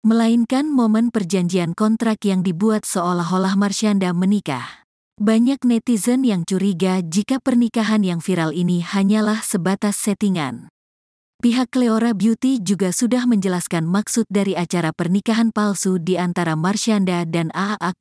melainkan momen perjanjian kontrak yang dibuat seolah-olah Marsyanda menikah. Banyak netizen yang curiga jika pernikahan yang viral ini hanyalah sebatas settingan. Pihak Cleora Beauty juga sudah menjelaskan maksud dari acara pernikahan palsu di antara Marsyanda dan Aak